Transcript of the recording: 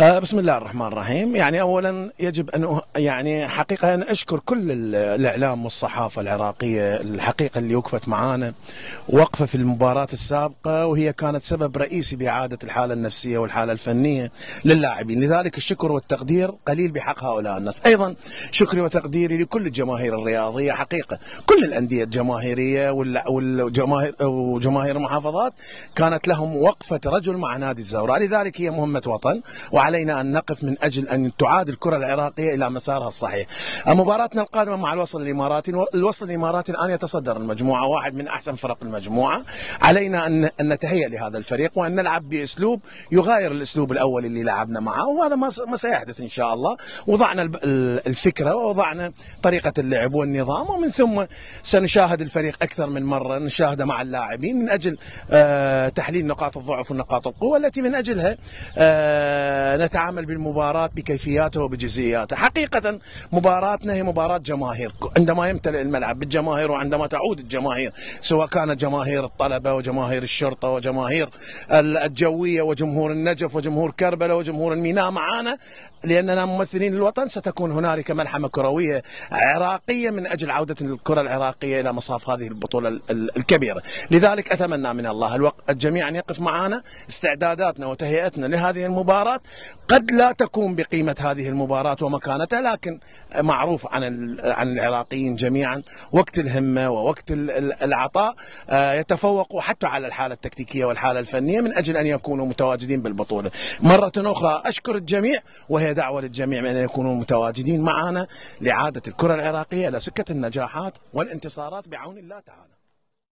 آه، بسم الله الرحمن الرحيم يعني اولا يجب ان أه- يعني حقيقه انا اشكر كل الاعلام والصحافه العراقيه الحقيقه اللي وقفت معانا وقفه في المباراه السابقه وهي كانت سبب رئيسي باعاده الحاله النفسيه والحاله الفنيه للاعبين لذلك الشكر والتقدير قليل بحق هؤلاء الناس ايضا شكري وتقديري لكل الجماهير الرياضيه حقيقه كل الانديه الجماهيريه والجماهير وجماهير المحافظات كانت لهم وقفه رجل مع نادي الزوراء لذلك هي مهمه وطن وعلى علينا أن نقف من أجل أن تعاد الكرة العراقية إلى مسارها الصحيح مباراتنا القادمة مع الوصل الإماراتي الوصل الإماراتي الآن يتصدر المجموعة واحد من أحسن فرق المجموعة علينا أن نتهيأ لهذا الفريق وأن نلعب بأسلوب يغاير الأسلوب الأول اللي لعبنا معه وهذا ما سيحدث إن شاء الله وضعنا الفكرة ووضعنا طريقة اللعب والنظام ومن ثم سنشاهد الفريق أكثر من مرة نشاهده مع اللاعبين من أجل آه، تحليل نقاط الضعف ونقاط القوة التي من أجلها آه، نتعامل بالمباراة بكيفياتها وبجزئياتها حقيقة مباراتنا هي مباراة جماهير عندما يمتلئ الملعب بالجماهير وعندما تعود الجماهير سواء كانت جماهير الطلبة وجماهير الشرطة وجماهير الجوية وجمهور النجف وجمهور كربلاء وجمهور الميناء معانا لأننا ممثلين للوطن ستكون هنالك ملحمة كروية عراقية من أجل عودة الكرة العراقية إلى مصاف هذه البطولة الكبيرة لذلك أتمنى من الله الجميع أن يقف معنا استعداداتنا وتهيئتنا لهذه المباراة قد لا تكون بقيمة هذه المباراة ومكانتها لكن معروف عن عن العراقيين جميعا وقت الهمة ووقت العطاء آه، يتفوقوا حتى على الحالة التكتيكية والحالة الفنية من أجل أن يكونوا متواجدين بالبطولة مرة أخرى أشكر الجميع وهي دعوة للجميع من أن يكونوا متواجدين معنا لعادة الكرة العراقية إلى سكة النجاحات والانتصارات بعون الله تعالى